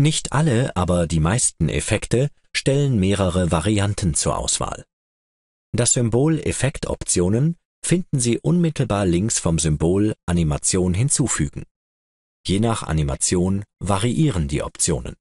Nicht alle, aber die meisten Effekte stellen mehrere Varianten zur Auswahl. Das Symbol Effektoptionen finden Sie unmittelbar links vom Symbol Animation hinzufügen. Je nach Animation variieren die Optionen